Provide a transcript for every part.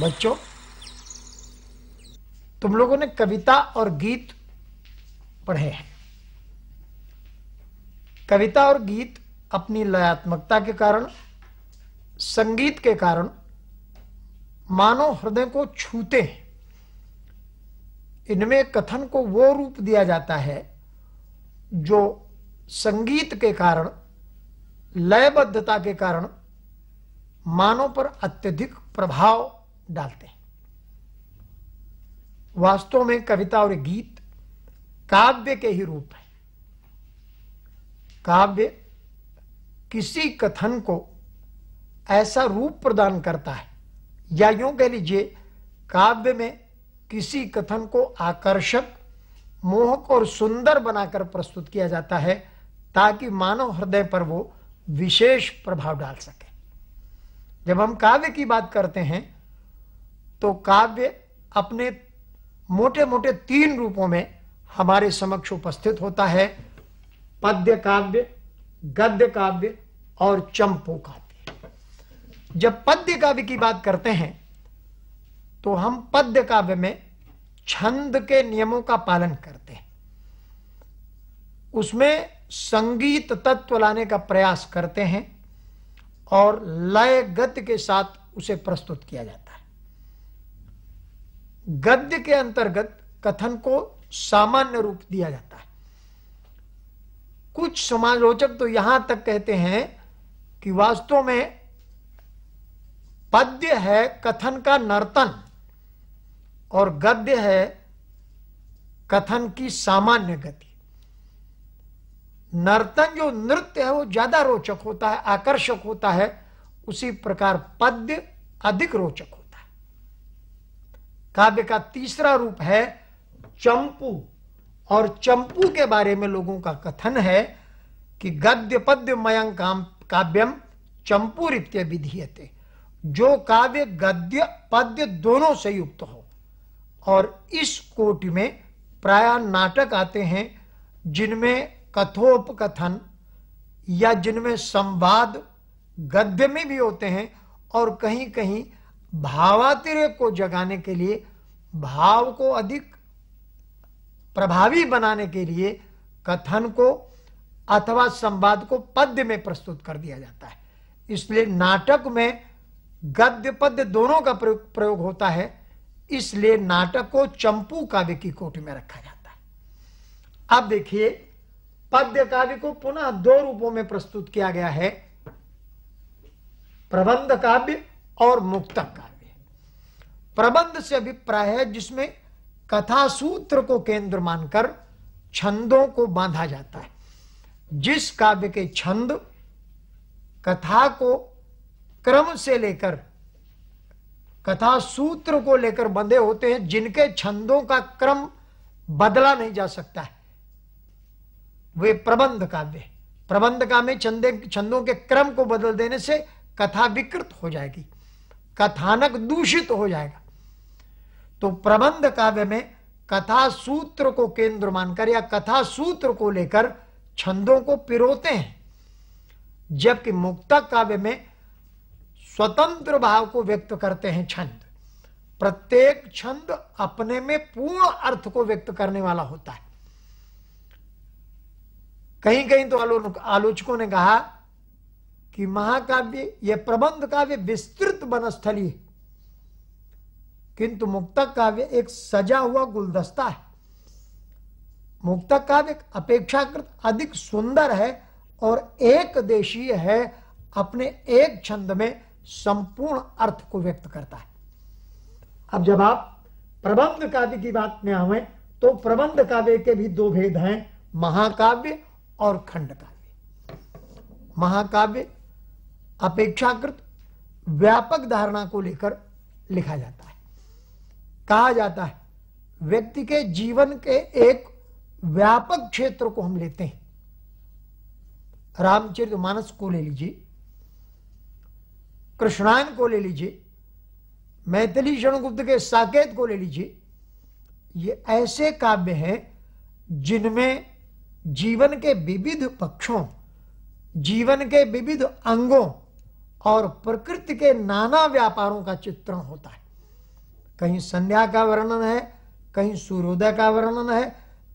बच्चों तुम लोगों ने कविता और गीत पढ़े हैं कविता और गीत अपनी लयात्मकता के कारण संगीत के कारण मानव हृदय को छूते हैं इनमें कथन को वो रूप दिया जाता है जो संगीत के कारण लयबद्धता के कारण मानव पर अत्यधिक प्रभाव डालते हैं वास्तव में कविता और गीत काव्य के ही रूप है काव्य किसी कथन को ऐसा रूप प्रदान करता है या यूं कह लीजिए काव्य में किसी कथन को आकर्षक मोहक और सुंदर बनाकर प्रस्तुत किया जाता है ताकि मानव हृदय पर वो विशेष प्रभाव डाल सके जब हम काव्य की बात करते हैं तो काव्य अपने मोटे मोटे तीन रूपों में हमारे समक्ष उपस्थित होता है पद्य काव्य गद्य काव्य और चंपू काव्य जब पद्य काव्य की बात करते हैं तो हम पद्य काव्य में छंद के नियमों का पालन करते हैं उसमें संगीत तत्व लाने का प्रयास करते हैं और लय गति के साथ उसे प्रस्तुत किया जाता है गद्य के अंतर्गत कथन को सामान्य रूप दिया जाता है कुछ समालोचक तो यहां तक कहते हैं कि वास्तव में पद्य है कथन का नर्तन और गद्य है कथन की सामान्य गति नर्तन जो नृत्य है वो ज्यादा रोचक होता है आकर्षक होता है उसी प्रकार पद्य अधिक रोचक होता है काव्य का तीसरा रूप है चंपू और चंपू के बारे में लोगों का कथन है कि गद्य पद्य मयं काव्यम चंपू रित्य विधीयते जो काव्य गद्य पद्य दोनों से युक्त हो और इस कोटि में प्राय नाटक आते हैं जिनमें कथोपकथन या जिनमें संवाद गद्य में भी होते हैं और कहीं कहीं भावातिरेक को जगाने के लिए भाव को अधिक प्रभावी बनाने के लिए कथन को अथवा संवाद को पद्य में प्रस्तुत कर दिया जाता है इसलिए नाटक में गद्य पद्य दोनों का प्रयोग होता है इसलिए नाटक को चंपू काव्य की कोटि में रखा जाता है अब देखिए पद्य काव्य को पुनः दो रूपों में प्रस्तुत किया गया है प्रबंध काव्य और मुक्त काव्य प्रबंध से अभिप्राय है जिसमें कथा सूत्र को केंद्र मानकर छंदों को बांधा जाता है जिस काव्य के छंद कथा को क्रम से लेकर कथा सूत्र को लेकर बंधे होते हैं जिनके छंदों का क्रम बदला नहीं जा सकता है वे प्रबंध काव्य प्रबंध काव्य छंदे छंदों के क्रम को बदल देने से कथा विकृत हो जाएगी कथानक दूषित हो जाएगा तो प्रबंध काव्य में कथा सूत्र को केंद्र मानकर या कथा सूत्र को लेकर छंदों को पिरोते हैं जबकि मुक्तक काव्य में स्वतंत्र भाव को व्यक्त करते हैं छंद प्रत्येक छंद अपने में पूर्ण अर्थ को व्यक्त करने वाला होता है कहीं कहीं तो आलोचकों ने कहा कि महाकाव्य यह प्रबंध काव्य विस्तृत वनस्थली है किंतु मुक्तक काव्य एक सजा हुआ गुलदस्ता है मुक्तक काव्य अपेक्षाकृत अधिक सुंदर है और एक देशीय है अपने एक छंद में संपूर्ण अर्थ को व्यक्त करता है अब जब आप प्रबंध काव्य की बात में आवे तो प्रबंध काव्य के भी दो भेद हैं महाकाव्य और खंड काव्य महाकाव्य अपेक्षाकृत व्यापक धारणा को लेकर लिखा जाता है कहा जाता है व्यक्ति के जीवन के एक व्यापक क्षेत्र को हम लेते हैं रामचरित मानस को ले लीजिए कृष्णायन को ले लीजिए मैथिली शरणगुप्त के साकेत को ले लीजिए ये ऐसे काव्य हैं जिनमें जीवन के विविध पक्षों जीवन के विविध अंगों और प्रकृति के नाना व्यापारों का चित्रण होता है कहीं संध्या का वर्णन है कहीं सूर्योदय का वर्णन है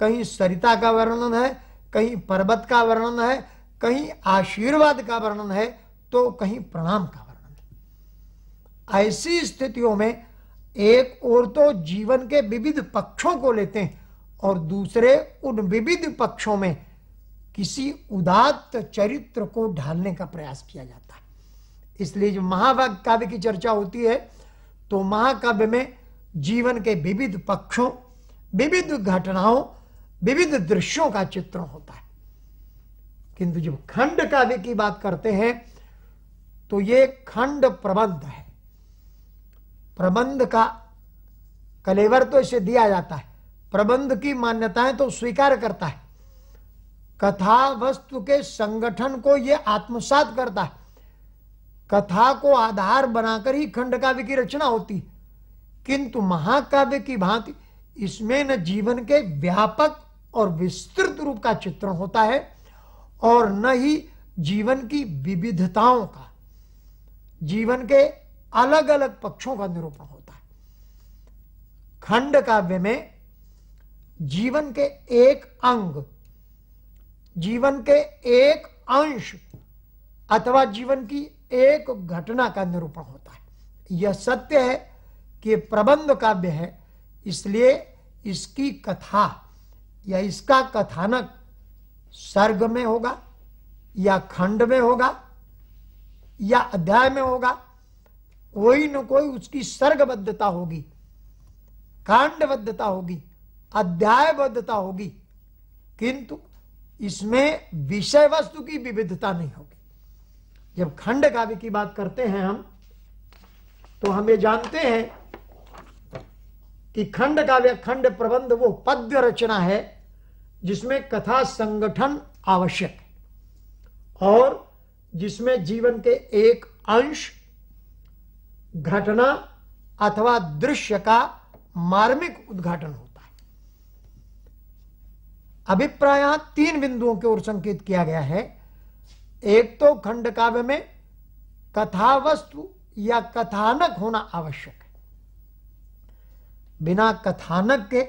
कहीं सरिता का वर्णन है कहीं पर्वत का वर्णन है कहीं आशीर्वाद का वर्णन है तो कहीं प्रणाम का वर्णन है ऐसी स्थितियों में एक और तो जीवन के विविध पक्षों को लेते हैं और दूसरे उन विविध पक्षों में किसी उदात्त चरित्र को ढालने का प्रयास किया जाता है इसलिए जो महाभाग काव्य की चर्चा होती है तो महाकाव्य में जीवन के विविध पक्षों विविध घटनाओं विविध दृश्यों का चित्रण होता है किंतु जब खंड काव्य की बात करते हैं तो ये खंड प्रबंध है प्रबंध का कलेवर तो इसे दिया जाता है प्रबंध की मान्यताएं तो स्वीकार करता है कथा वस्तु के संगठन को यह आत्मसात करता है कथा को आधार बनाकर ही खंड काव्य की रचना होती है किंतु महाकाव्य की भांति इसमें न जीवन के व्यापक और विस्तृत रूप का चित्रण होता है और न ही जीवन की विविधताओं का जीवन के अलग अलग पक्षों का निरूपण होता है खंड काव्य में जीवन के एक अंग जीवन के एक अंश अथवा जीवन की एक घटना का निरूपण होता है यह सत्य है कि प्रबंध काव्य है इसलिए इसकी कथा या इसका कथानक सर्ग में होगा या खंड में होगा या अध्याय में होगा कोई न कोई उसकी सर्गबद्धता होगी कांडबद्धता होगी अध्यायबद्धता होगी किंतु इसमें विषय वस्तु की विविधता नहीं होगी जब खंड काव्य की बात करते हैं हम तो हम ये जानते हैं कि खंड काव्य खंड प्रबंध वो पद्य रचना है जिसमें कथा संगठन आवश्यक है और जिसमें जीवन के एक अंश घटना अथवा दृश्य का मार्मिक उद्घाटन होता है अभिप्राय तीन बिंदुओं की ओर संकेत किया गया है एक तो खंड काव्य में कथा वस्तु या कथानक होना आवश्यक है बिना कथानक के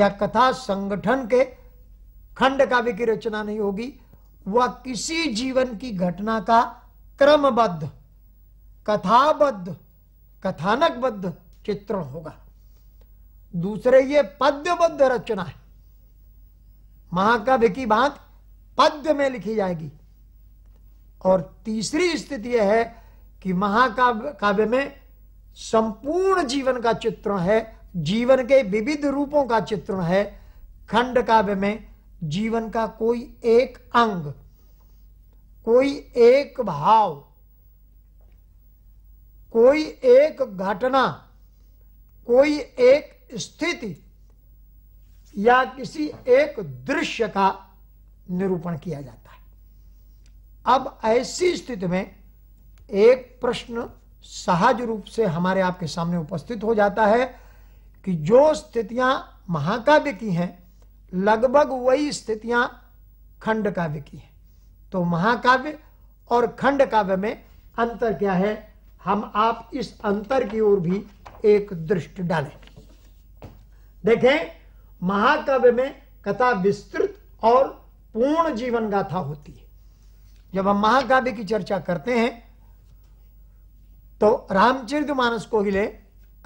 या कथा संगठन के खंड काव्य की रचना नहीं होगी वह किसी जीवन की घटना का क्रमबद्ध कथाबद्ध कथानकबद्ध चित्रण होगा दूसरे ये पद्यबद्ध रचना है महाकाव्य की बात पद्य में लिखी जाएगी और तीसरी स्थिति यह है कि महाकाव्य काव्य में संपूर्ण जीवन का चित्रण है जीवन के विविध रूपों का चित्रण है खंड काव्य में जीवन का कोई एक अंग कोई एक भाव कोई एक घटना कोई एक स्थिति या किसी एक दृश्य का निरूपण किया जाता अब ऐसी स्थिति में एक प्रश्न सहज रूप से हमारे आपके सामने उपस्थित हो जाता है कि जो स्थितियां महाकाव्य की हैं लगभग वही स्थितियां खंड काव्य की हैं तो महाकाव्य और खंड काव्य में अंतर क्या है हम आप इस अंतर की ओर भी एक दृष्टि डालें देखें महाकाव्य में कथा विस्तृत और पूर्ण जीवन गाथा होती है जब हम महाकाव्य की चर्चा करते हैं तो रामचरित मानस को ही ले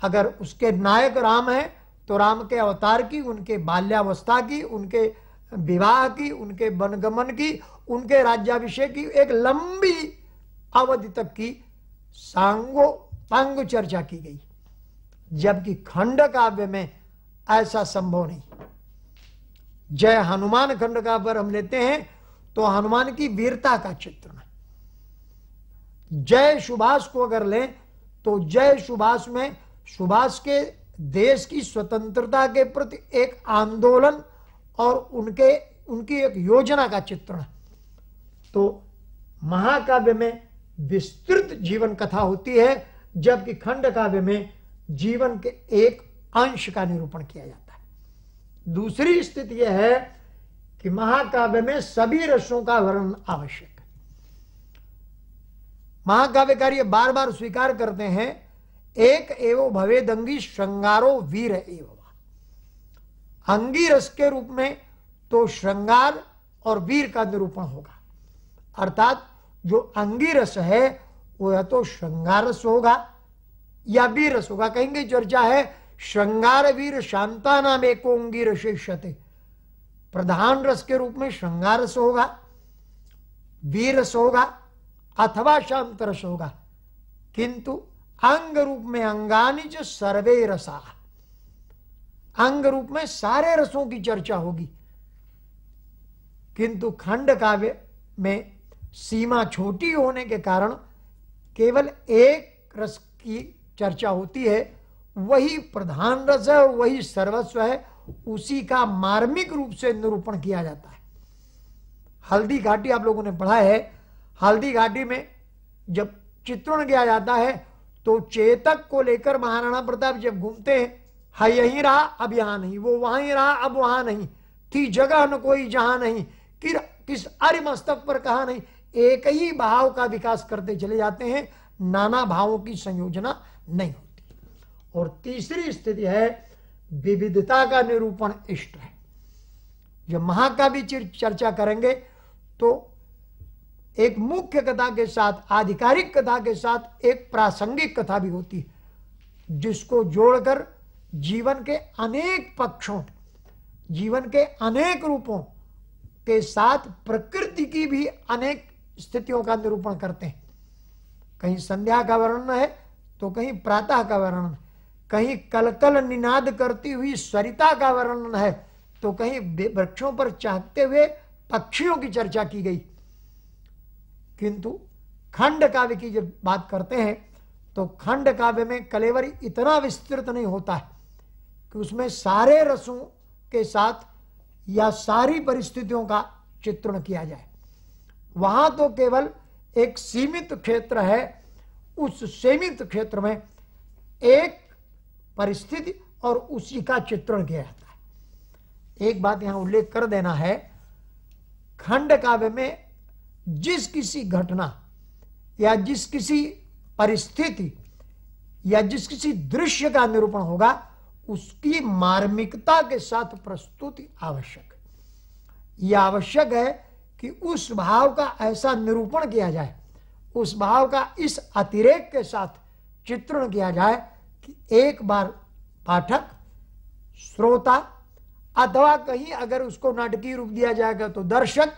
अगर उसके नायक राम है तो राम के अवतार की उनके बाल्यावस्था की उनके विवाह की उनके वनगमन की उनके राज्याभिषेक की एक लंबी अवधि तक की सांगो पांग चर्चा की गई जबकि खंड काव्य में ऐसा संभव नहीं जय हनुमान खंड काव्य हम लेते हैं तो हनुमान की वीरता का चित्रण जय सुभाष को अगर लें तो जय सुभाष में सुभाष के देश की स्वतंत्रता के प्रति एक आंदोलन और उनके उनकी एक योजना का चित्रण तो महाकाव्य में विस्तृत जीवन कथा होती है जबकि खंड काव्य में जीवन के एक अंश का निरूपण किया जाता है दूसरी स्थिति यह है कि महाकाव्य में सभी रसों का वर्णन आवश्यक है महाकाव्यकार ये बार बार स्वीकार करते हैं एक एवं भवेदंगी श्रृंगारो वीर एवं अंगी रस के रूप में तो श्रृंगार और वीर का निरूपण होगा अर्थात जो अंगी रस है वो या तो श्रृंगार रस होगा या वीर रस होगा कहेंगे चर्चा है श्रृंगार वीर शांता नाम एक अंगी रसेषते प्रधान रस के रूप में श्रृंगार रस होगा वीर रस होगा अथवा शांत रस होगा किंतु अंग रूप में अंगानी जो सर्वे रसा अंग रूप में सारे रसों की चर्चा होगी किंतु खंड काव्य में सीमा छोटी होने के कारण केवल एक रस की चर्चा होती है वही प्रधान रस है वही सर्वस्व है उसी का मार्मिक रूप से निरूपण किया जाता है हल्दी घाटी आप लोगों ने पढ़ा है हल्दी घाटी में जब चित्रण किया जाता है तो चेतक को लेकर महाराणा प्रताप जब घूमते हैं हा यही रहा अब यहां नहीं वो वहां ही रहा अब वहां नहीं थी जगह न कोई जहां नहीं कि, किस अर मस्तक पर कहा नहीं एक ही भाव का विकास करते चले जाते हैं नाना भावों की संयोजना नहीं होती और तीसरी स्थिति है विविधता का निरूपण इष्ट है जब महाकाव्य चर्चा करेंगे तो एक मुख्य कथा के साथ आधिकारिक कथा के साथ एक प्रासंगिक कथा भी होती है जिसको जोड़कर जीवन के अनेक पक्षों जीवन के अनेक रूपों के साथ प्रकृति की भी अनेक स्थितियों का निरूपण करते हैं कहीं संध्या का वर्णन है तो कहीं प्रातः का वर्णन कहीं कलकल निनाद करती हुई सरिता का वर्णन है तो कहीं वृक्षों पर चाहते हुए पक्षियों की चर्चा की गई किंतु खंड काव्य की जब बात करते हैं तो खंड काव्य में कलेवर इतना विस्तृत नहीं होता है कि उसमें सारे रसों के साथ या सारी परिस्थितियों का चित्रण किया जाए वहां तो केवल एक सीमित क्षेत्र है उस सीमित क्षेत्र में एक परिस्थिति और उसी का चित्रण किया जाता है एक बात यहां उल्लेख कर देना है खंड काव्य में जिस किसी घटना या जिस किसी परिस्थिति या जिस किसी दृश्य का निरूपण होगा उसकी मार्मिकता के साथ प्रस्तुति आवश्यक यह आवश्यक है कि उस भाव का ऐसा निरूपण किया जाए उस भाव का इस अतिरेक के साथ चित्रण किया जाए कि एक बार पाठक श्रोता अथवा कहीं अगर उसको नाटकीय रूप दिया जाएगा तो दर्शक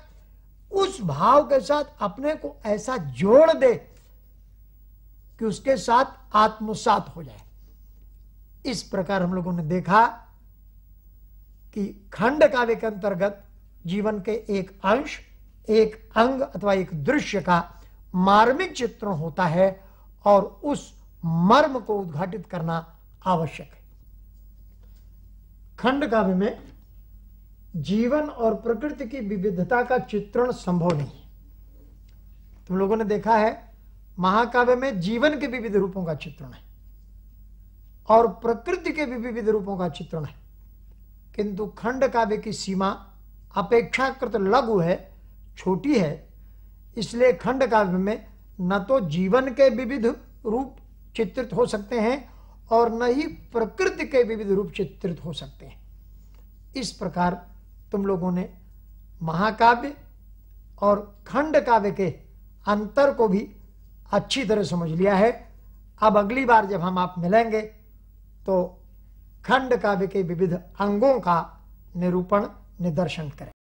उस भाव के साथ अपने को ऐसा जोड़ दे कि उसके साथ आत्मसात हो जाए इस प्रकार हम लोगों ने देखा कि खंड काव्य के अंतर्गत जीवन के एक अंश एक अंग अथवा एक दृश्य का मार्मिक चित्रण होता है और उस मर्म को उद्घाटित करना आवश्यक है खंड काव्य में जीवन और प्रकृति की विविधता का चित्रण संभव नहीं है तुम लोगों ने देखा है महाकाव्य में जीवन के विविध रूपों का चित्रण है और प्रकृति के भी विविध रूपों का चित्रण है किंतु खंड काव्य की सीमा अपेक्षाकृत लघु है छोटी है इसलिए खंड काव्य में न तो जीवन के विविध रूप चित्रित हो सकते हैं और न ही प्रकृति के विविध रूप चित्रित हो सकते हैं इस प्रकार तुम लोगों ने महाकाव्य और खंड काव्य के अंतर को भी अच्छी तरह समझ लिया है अब अगली बार जब हम आप मिलेंगे तो खंड काव्य के विविध अंगों का निरूपण निदर्शन करें